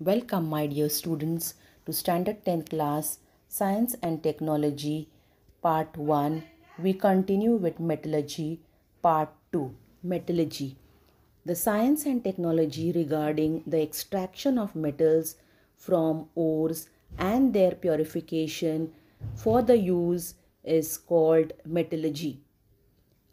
Welcome my dear students to standard 10th class science and technology part 1. We continue with metallurgy part 2. Metallurgy. The science and technology regarding the extraction of metals from ores and their purification for the use is called metallurgy.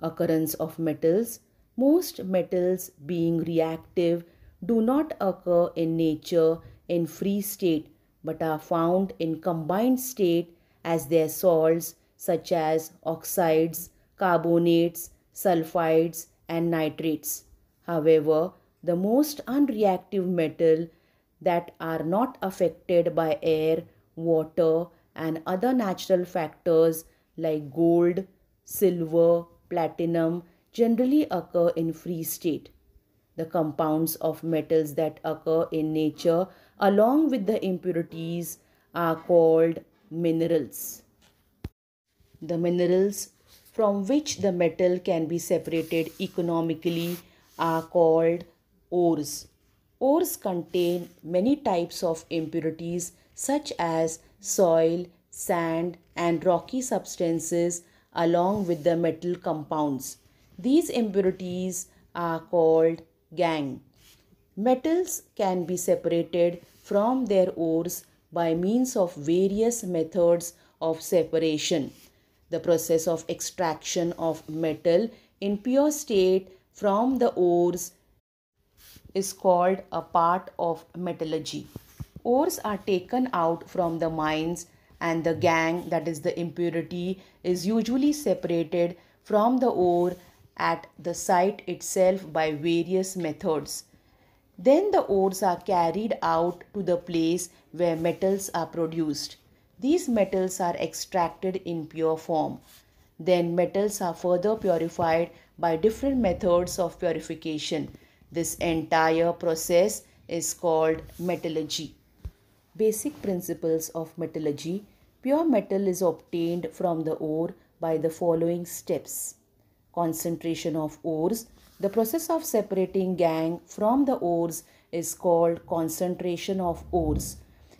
Occurrence of metals. Most metals being reactive do not occur in nature in free state but are found in combined state as their salts such as oxides, carbonates, sulfides and nitrates. However, the most unreactive metal that are not affected by air, water and other natural factors like gold, silver, platinum generally occur in free state the compounds of metals that occur in nature along with the impurities are called minerals. The minerals from which the metal can be separated economically are called ores. Ores contain many types of impurities such as soil, sand and rocky substances along with the metal compounds. These impurities are called gang. Metals can be separated from their ores by means of various methods of separation. The process of extraction of metal in pure state from the ores is called a part of metallurgy. Ores are taken out from the mines and the gang, that is the impurity, is usually separated from the ore at the site itself by various methods. Then the ores are carried out to the place where metals are produced. These metals are extracted in pure form. Then metals are further purified by different methods of purification. This entire process is called metallurgy. Basic principles of metallurgy. Pure metal is obtained from the ore by the following steps concentration of ores. The process of separating gangue from the ores is called concentration of ores.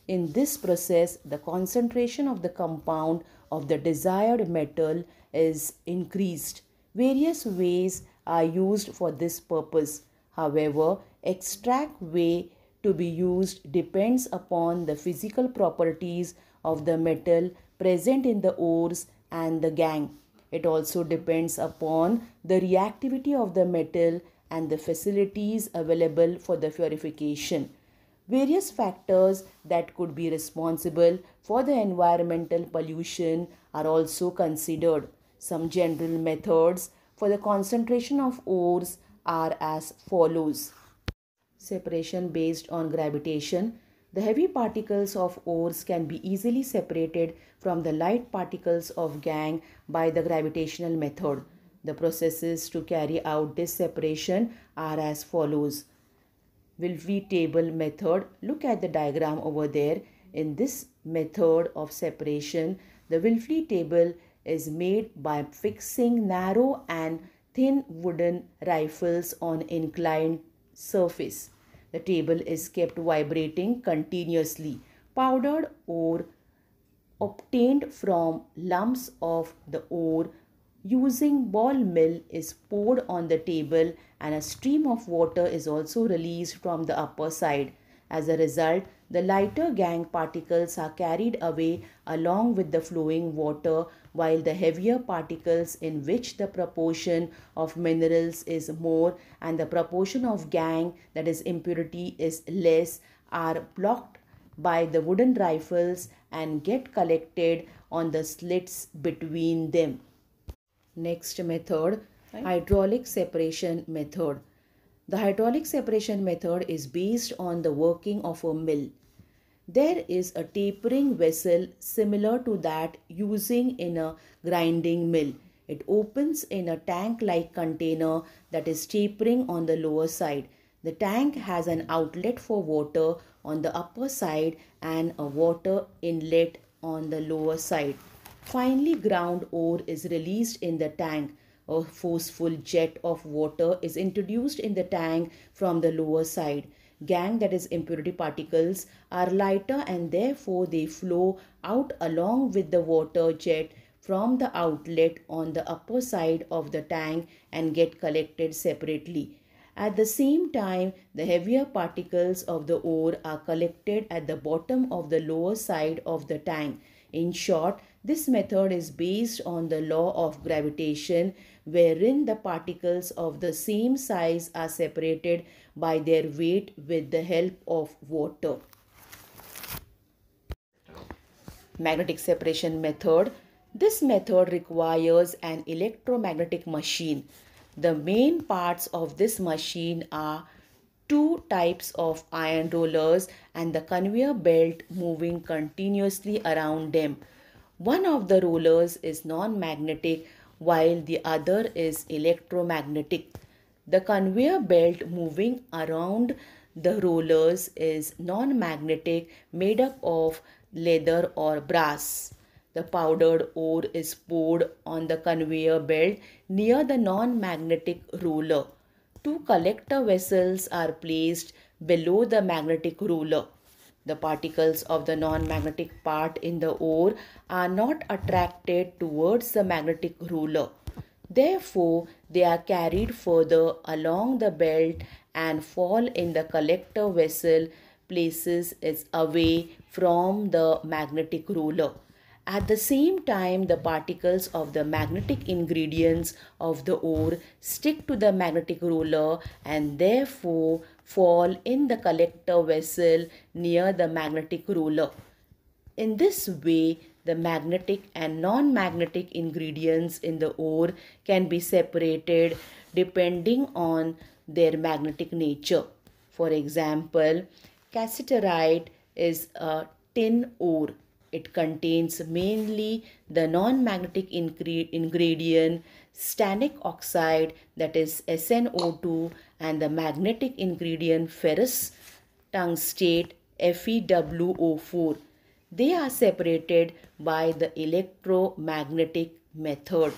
In this process, the concentration of the compound of the desired metal is increased. Various ways are used for this purpose. However, extract way to be used depends upon the physical properties of the metal present in the ores and the gangue. It also depends upon the reactivity of the metal and the facilities available for the purification. Various factors that could be responsible for the environmental pollution are also considered. Some general methods for the concentration of ores are as follows. Separation based on gravitation the heavy particles of ores can be easily separated from the light particles of gangue by the gravitational method. The processes to carry out this separation are as follows. Wilfrey table method, look at the diagram over there. In this method of separation, the Wilfley table is made by fixing narrow and thin wooden rifles on inclined surface. The table is kept vibrating continuously, powdered ore obtained from lumps of the ore using ball mill is poured on the table and a stream of water is also released from the upper side. As a result, the lighter gang particles are carried away along with the flowing water, while the heavier particles, in which the proportion of minerals is more and the proportion of gang, that is impurity, is less, are blocked by the wooden rifles and get collected on the slits between them. Next method hydraulic separation method. The hydraulic separation method is based on the working of a mill. There is a tapering vessel similar to that using in a grinding mill. It opens in a tank like container that is tapering on the lower side. The tank has an outlet for water on the upper side and a water inlet on the lower side. Finally, ground ore is released in the tank a forceful jet of water is introduced in the tank from the lower side. Gang, that is impurity particles, are lighter and therefore they flow out along with the water jet from the outlet on the upper side of the tank and get collected separately. At the same time, the heavier particles of the ore are collected at the bottom of the lower side of the tank. In short, this method is based on the law of gravitation wherein the particles of the same size are separated by their weight with the help of water. Magnetic separation method. This method requires an electromagnetic machine. The main parts of this machine are two types of iron rollers and the conveyor belt moving continuously around them. One of the rollers is non magnetic, while the other is electromagnetic. The conveyor belt moving around the rollers is non magnetic, made up of leather or brass. The powdered ore is poured on the conveyor belt near the non magnetic roller. Two collector vessels are placed below the magnetic roller. The particles of the non-magnetic part in the ore are not attracted towards the magnetic ruler. Therefore, they are carried further along the belt and fall in the collector vessel places is away from the magnetic ruler. At the same time, the particles of the magnetic ingredients of the ore stick to the magnetic ruler and therefore fall in the collector vessel near the magnetic roller. In this way, the magnetic and non-magnetic ingredients in the ore can be separated depending on their magnetic nature. For example, cassiterite is a tin ore. It contains mainly the non-magnetic ingredient stannic oxide that is SNO2 and the magnetic ingredient ferrous tungstate FeWO4. They are separated by the electromagnetic method.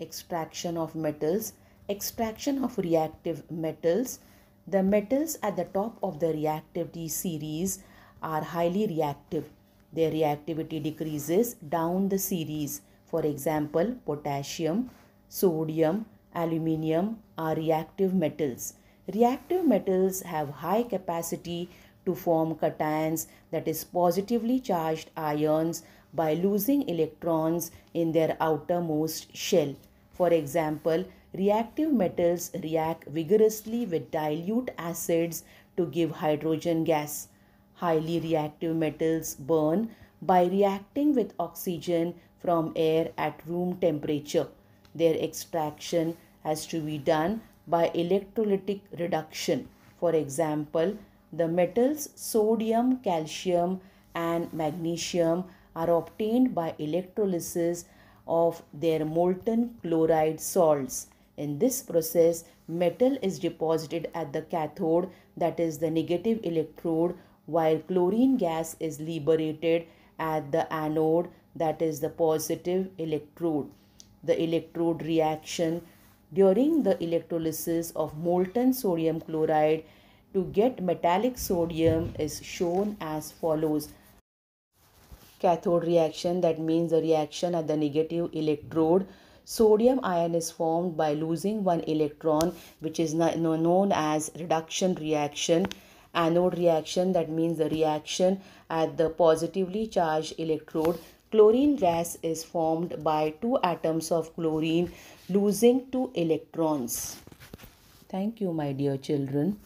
Extraction of metals, extraction of reactive metals. The metals at the top of the reactivity series are highly reactive. Their reactivity decreases down the series. For example, potassium, sodium, aluminium are reactive metals. Reactive metals have high capacity to form cations that is positively charged ions by losing electrons in their outermost shell. For example, reactive metals react vigorously with dilute acids to give hydrogen gas. Highly reactive metals burn by reacting with oxygen from air at room temperature. Their extraction has to be done by electrolytic reduction. For example, the metals sodium, calcium, and magnesium are obtained by electrolysis of their molten chloride salts. In this process, metal is deposited at the cathode, that is the negative electrode, while chlorine gas is liberated at the anode, that is the positive electrode the electrode reaction during the electrolysis of molten sodium chloride to get metallic sodium is shown as follows. Cathode reaction that means the reaction at the negative electrode. Sodium ion is formed by losing one electron which is known as reduction reaction. Anode reaction that means the reaction at the positively charged electrode chlorine gas is formed by two atoms of chlorine losing two electrons. Thank you my dear children.